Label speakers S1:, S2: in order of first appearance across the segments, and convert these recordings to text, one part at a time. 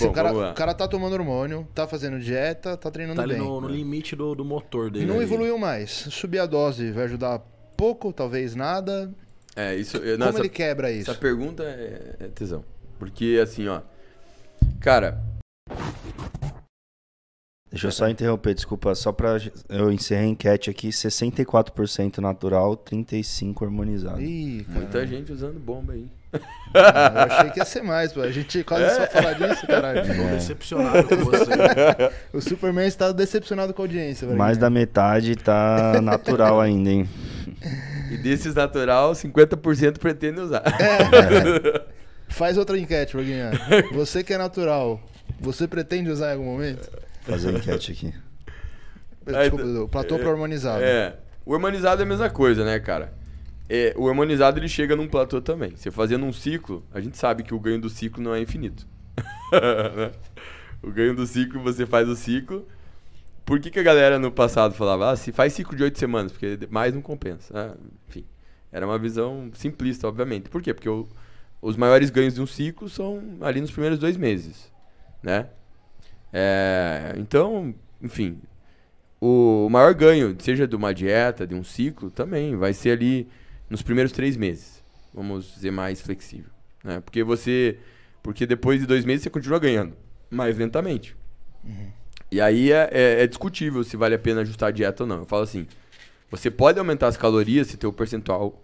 S1: Bom, o, cara, o cara tá tomando hormônio, tá fazendo dieta, tá treinando tá bem. Tá no, no, limite do, do motor dele. Não evoluiu mais. Subir a dose vai ajudar pouco, talvez nada. É, isso. Eu, Como ele quebra isso? Essa pergunta é, é tesão. Porque assim, ó. Cara. Deixa eu só interromper, desculpa, só para eu encerrar a enquete aqui, 64% natural, 35 harmonizado. Ih, cara. Muita gente usando bomba aí eu achei que ia ser mais, pô. A gente quase é? só fala disso, caralho. Estou é. decepcionado com você. o Superman está decepcionado com a audiência, Mais da metade tá natural ainda, hein? E desses natural, 50% pretende usar. É, é. Faz outra enquete, Braguinha. Você que é natural, você pretende usar em algum momento? Fazer enquete aqui. Desculpa, Platô é, para harmonizado. É. O harmonizado é a mesma coisa, né, cara? é, o harmonizado ele chega num platô também. Você fazendo um ciclo, a gente sabe que o ganho do ciclo não é infinito. o ganho do ciclo, você faz o ciclo. Por que, que a galera no passado falava, ah, se faz ciclo de oito semanas, porque mais não compensa. Ah, enfim, era uma visão simplista, obviamente. Por quê? Porque o, os maiores ganhos de um ciclo são ali nos primeiros dois meses, né? É, então, enfim, o maior ganho, seja de uma dieta, de um ciclo, também vai ser ali nos primeiros três meses. Vamos dizer mais flexível. Né? Porque você. Porque depois de dois meses você continua ganhando. Mais lentamente. Uhum. E aí é, é, é, discutível se vale a pena ajustar a dieta ou não. Eu falo assim: você pode aumentar as calorias se teu percentual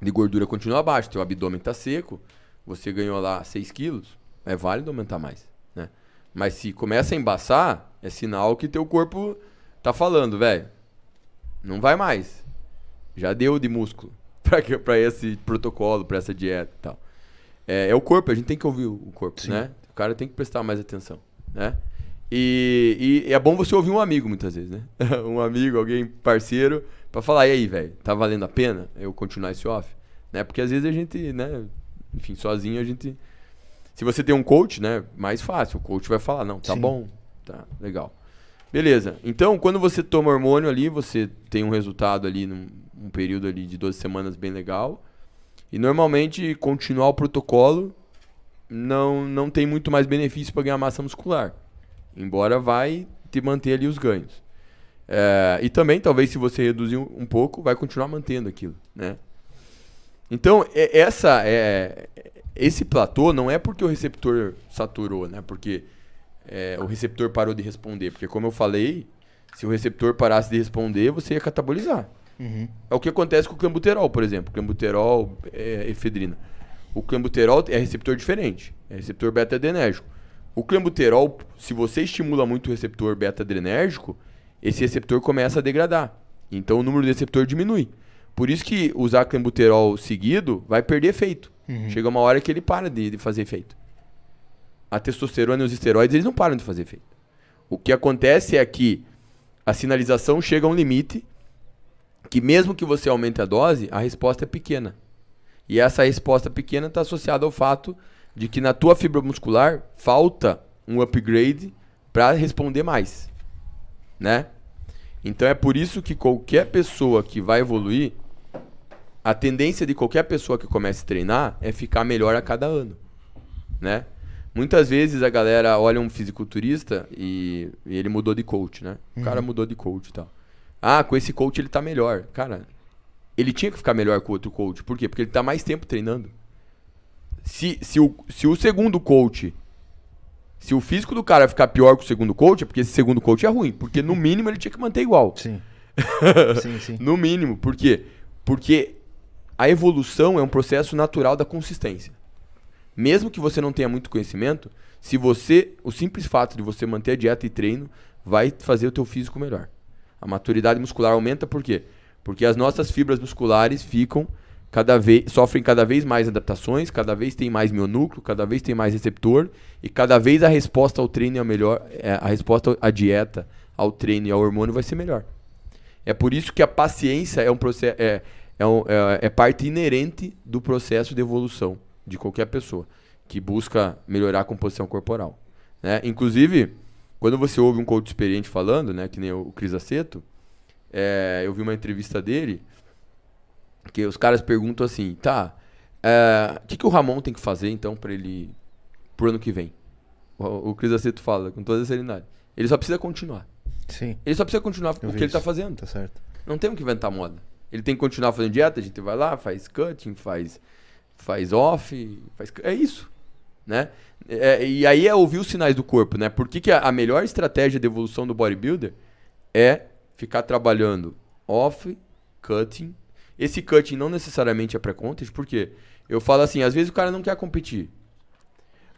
S1: de gordura continua abaixo, teu abdômen está seco, você ganhou lá 6 quilos, é válido aumentar mais. Né? Mas se começa a embaçar, é sinal que teu corpo tá falando, velho. Não vai mais. Já deu de músculo. para esse protocolo, para essa dieta e tal. É, é, o corpo, a gente tem que ouvir o corpo, Sim. né? O cara tem que prestar mais atenção, né? E, e, é bom você ouvir um amigo muitas vezes, né? um amigo, alguém parceiro, para falar, e aí, velho, tá valendo a pena eu continuar esse off? Né? Porque às vezes a gente, né, enfim, sozinho a gente. Se você tem um coach, né, mais fácil, o coach vai falar, não, tá Sim. bom, tá legal. Beleza. Então, quando você toma hormônio ali, você tem um resultado ali num, um período ali de 12 semanas bem legal. E normalmente continuar o protocolo não, não tem muito mais benefício para ganhar massa muscular. Embora vai te manter ali os ganhos. É, e também, talvez, se você reduzir um pouco, vai continuar mantendo aquilo, né? Então, é, essa é, esse platô não é porque o receptor saturou, né? Porque é, o receptor parou de responder. Porque, como eu falei, se o receptor parasse de responder, você ia catabolizar. Uhum. É o que acontece com o cambuterol, por exemplo. Cambuterol, é, efedrina. O cambuterol é receptor diferente, é receptor beta-adrenérgico. O cambuterol, se você estimula muito o receptor beta-adrenérgico, esse receptor começa a degradar. Então o número de receptor diminui. Por isso que usar cambuterol seguido vai perder efeito. Uhum. Chega uma hora que ele para de, de fazer efeito. A testosterona e os esteroides, eles não param de fazer efeito. O que acontece é que a sinalização chega a um limite que mesmo que você aumente a dose, a resposta é pequena. E essa resposta pequena está associada ao fato de que na tua fibra muscular falta um upgrade para responder mais, né? Então é por isso que qualquer pessoa que vai evoluir, a tendência de qualquer pessoa que comece a treinar é ficar melhor a cada ano, né? Muitas vezes a galera olha um fisiculturista e, e ele mudou de coach, né? O uhum. cara mudou de coach e tal. Ah, com esse coach ele tá melhor. Cara, ele tinha que ficar melhor com o outro coach. Por quê? Porque ele tá mais tempo treinando. Se, se, o, se o segundo coach. Se o físico do cara ficar pior que o segundo coach, é porque esse segundo coach é ruim. Porque no mínimo ele tinha que manter igual. Sim. sim, sim. No mínimo. Por quê? Porque a evolução é um processo natural da consistência. Mesmo que você não tenha muito conhecimento, se você, o simples fato de você manter a dieta e treino vai fazer o teu físico melhor. A maturidade muscular aumenta por quê? Porque as nossas fibras musculares ficam cada vez sofrem cada vez mais adaptações, cada vez tem mais mionúcleo, cada vez tem mais receptor e cada vez a resposta ao treino é melhor, é, a resposta à dieta, ao treino e ao hormônio vai ser melhor. É por isso que a paciência é um processo é, é, um, é, é parte inerente do processo de evolução de qualquer pessoa que busca melhorar a composição corporal, né? Inclusive, quando você ouve um coach experiente falando, né, que nem o Cris Aceto, é, eu vi uma entrevista dele que os caras perguntam assim, tá, o é, que, que o Ramon tem que fazer então para ele pro ano que vem? O, o Cris Aceto fala com toda a serenidade, Ele só precisa continuar. Sim. Ele só precisa continuar o que ele está fazendo. Tá certo. Não o que inventar moda. Ele tem que continuar fazendo dieta, a gente vai lá, faz cutting, faz faz off, faz é isso né? É, e aí é ouvir os sinais do corpo, né? Por que, que a, melhor estratégia de evolução do bodybuilder é ficar trabalhando off, cutting. Esse cutting não necessariamente é pré-contest, porque eu falo assim, às vezes o cara não quer competir.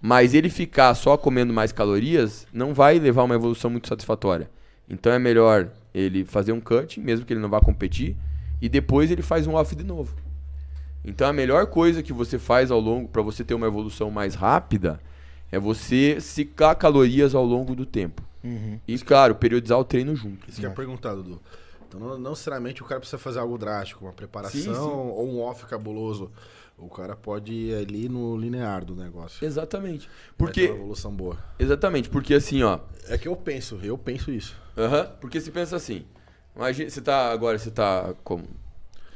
S1: Mas ele ficar só comendo mais calorias não vai levar uma evolução muito satisfatória. Então é melhor ele fazer um cutting, mesmo que ele não vá competir, e depois ele faz um off de novo. Então a melhor coisa que você faz ao longo para você ter uma evolução mais rápida é você secar calorias ao longo do tempo. Uhum. E claro, periodizar o treino junto. Isso que é perguntado perguntar, Dudu. Então não, não, necessariamente o cara precisa fazer algo drástico, uma preparação sim, sim. ou um off cabuloso. O cara pode ir ali no linear do negócio. Exatamente. Porque uma evolução boa. Exatamente, porque assim, ó, é que eu penso, eu penso isso. Aham. Uh -huh, porque se pensa assim, imagina, você tá agora, você tá como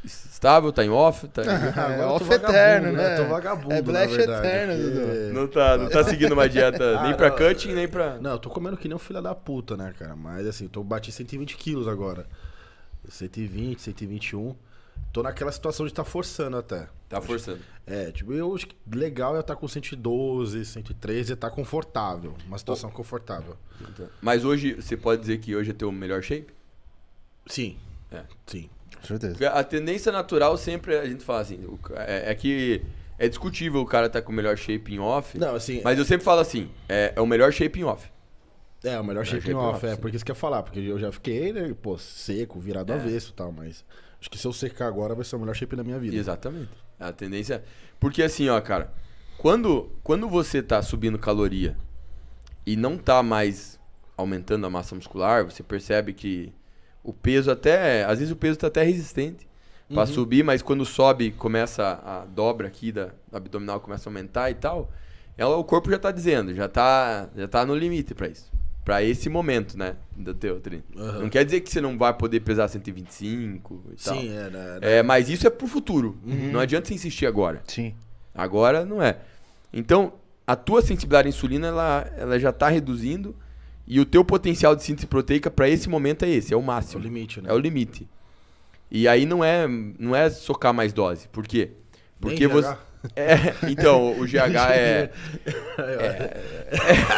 S1: Estável, tá em off, tá em... Ah, é off eterno, né? Tô né? vagabundo, é, é black eterno, Dudu. Não tá, não tá é. seguindo uma dieta nem ah, pra não, cutting, nem pra... Não, eu tô comendo que nem um filho da puta, né, cara? Mas assim, tô bati 120 quilos agora. 120, 121. Tô naquela situação de estar tá forçando até. Tá forçando. É, tipo, eu acho que legal é estar tá com 112, 113, e é tá confortável. Uma situação oh. confortável. Mas hoje, você pode dizer que hoje é teu melhor shape? Sim. É. Sim. Com certeza. A tendência natural sempre a gente fala assim, é, é que é discutível o cara tá com o melhor shape em off. Não, assim. Mas eu sempre falo assim: é, é o melhor shape em off. É, o melhor shape, shape off, off, é, sim. porque isso que eu ia falar, porque eu já fiquei, né, pô, seco, virado é. avesso e tal, mas acho que se eu secar agora vai ser o melhor shape da minha vida. Exatamente. A tendência. Porque assim, ó, cara, quando, quando você tá subindo caloria e não tá mais aumentando a massa muscular, você percebe que o peso até. Às vezes o peso está até resistente uhum. para subir, mas quando sobe, começa a dobra aqui da, abdominal começa a aumentar e tal. Ela, o corpo já tá dizendo, já tá, já tá no limite para isso. para esse momento, né? Do teu treino. Uhum. Não quer dizer que você não vai poder pesar 125 e Sim, tal. Sim, era, é, era, né, né. é. Mas isso é pro futuro. Uhum. Não adianta você insistir agora. Sim. Agora não é. Então, a tua sensibilidade à insulina, ela, ela já tá reduzindo e o teu potencial de síntese proteica para esse momento é esse, é o máximo. É o limite, né? É o limite. E aí não é, não é socar mais dose. Por quê? Porque Nem você. É, então, o GH é. é,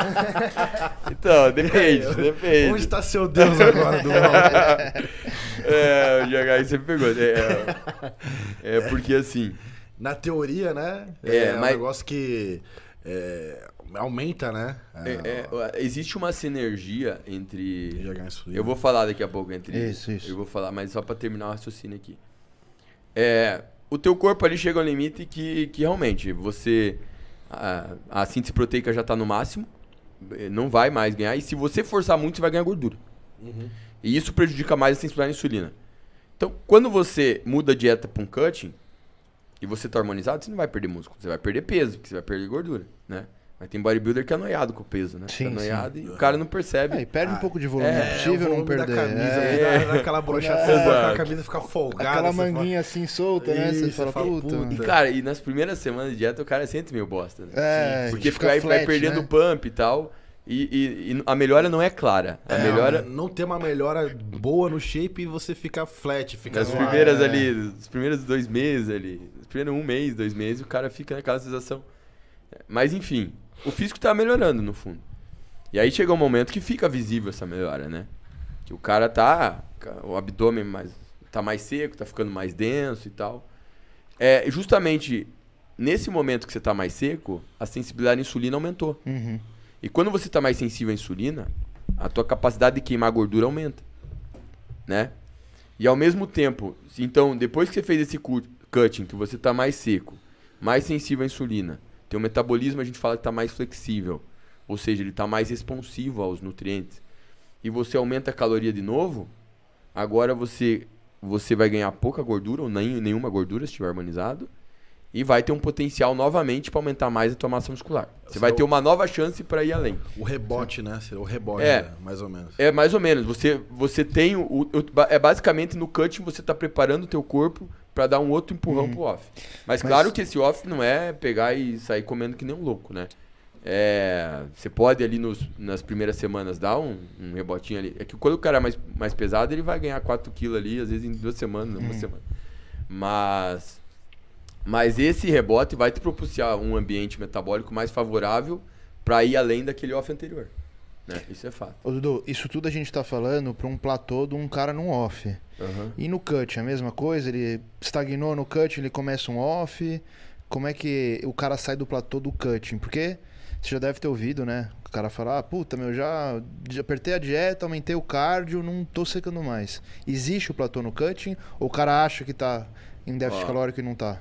S1: então, depende, depende. Onde está seu Deus agora, do É, o GH aí você pegou. É, é, é, porque assim. Na teoria, né? É, é, é um mas... negócio que. É, aumenta, né? É... É, é, existe uma sinergia entre. Eu vou falar daqui a pouco entre. Isso, isso. Eu vou falar, mas só para terminar o raciocínio aqui. É, o teu corpo ali chega ao limite que, que realmente você. A, a síntese proteica já está no máximo, é, não vai mais ganhar. E se você forçar muito, você vai ganhar gordura. Uhum. E isso prejudica mais a sensibilidade à insulina. Então, quando você muda a dieta para um cutting e você está harmonizado, você não vai perder músculo, você vai perder peso, porque você vai perder gordura, né? Mas tem bodybuilder que é noiado com o peso, né? Sim, tá noiado e o cara não percebe. É, e perde ah, um pouco de volume, é, é possível é, não perder. Da camisa, é, né? dá, aquela brochação, é, a camisa fica folgada. Aquela manguinha fala... assim solta, né? você fala, fala puta. puta. E, cara, e nas primeiras semanas de dieta o cara sente é meio bosta, né? É, Sim, Porque fica, aí vai perdendo né? pump e tal. E, e, e, a melhora não é clara. A é, melhora... Não ter uma melhora boa no shape e você fica flat. Fica As primeiras é. ali, os primeiros dois meses ali. Os primeiros um mês, dois meses, o cara fica naquela sensação. Mas enfim, o físico tá melhorando, no fundo. E aí chega um momento que fica visível essa melhora, né? Que o cara tá. O abdômen mais, tá mais seco, tá ficando mais denso e tal. É justamente nesse momento que você tá mais seco, a sensibilidade à insulina aumentou. Uhum. E quando você tá mais sensível à insulina, a tua capacidade de queimar gordura aumenta. Né? E ao mesmo tempo, então, depois que você fez esse cutting, que você tá mais seco, mais sensível à insulina, teu metabolismo a gente fala que está mais flexível, ou seja, ele está mais responsivo aos nutrientes. E você aumenta a caloria de novo, agora você você vai ganhar pouca gordura ou nem, nenhuma gordura se estiver harmonizado e vai ter um potencial novamente para aumentar mais a tua massa muscular. Você vai é ter uma nova chance para ir além. O rebote, né? O rebote, é, né? mais ou menos. É mais ou menos. Você você tem o, o é basicamente no cutting você está preparando o teu corpo para dar um outro empurrão uhum. pro off. Mas, Mas, claro que esse off não é pegar e sair comendo que nem um louco, né? É, você pode ali nos, nas primeiras semanas dar um, um, rebotinho ali. É que quando o cara é mais, mais pesado, ele vai ganhar 4 quilos ali, às vezes em duas semanas, uhum. semana. Mas, mas esse rebote vai te propiciar um ambiente metabólico mais favorável para ir além daquele off anterior. É, isso é fato. Ô, Dudu, isso tudo a gente tá falando para um platô de um cara num off. Uhum. E no cut, é a mesma coisa? Ele estagnou no cut, ele começa um off. Como é que o cara sai do platô do cutting? Porque você já deve ter ouvido, né? O cara falar ah, puta, meu, já, já apertei a dieta, aumentei o cardio, não tô secando mais. Existe o platô no cutting? Ou o cara acha que tá em déficit Ó. calórico e não tá?